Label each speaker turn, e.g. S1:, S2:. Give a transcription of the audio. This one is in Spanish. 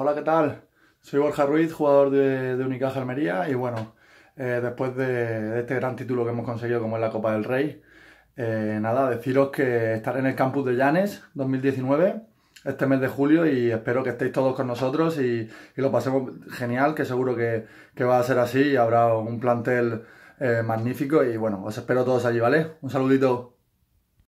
S1: Hola, ¿qué tal? Soy Borja Ruiz, jugador de, de Unicaja Almería y bueno, eh, después de, este gran título que hemos conseguido como es la Copa del Rey, eh, nada, deciros que estaré en el campus de Llanes 2019 este mes de julio y espero que estéis todos con nosotros y, lo pasemos genial, que seguro que, va a ser así y habrá un plantel eh, magnífico y bueno, os espero todos allí, ¿vale? Un saludito.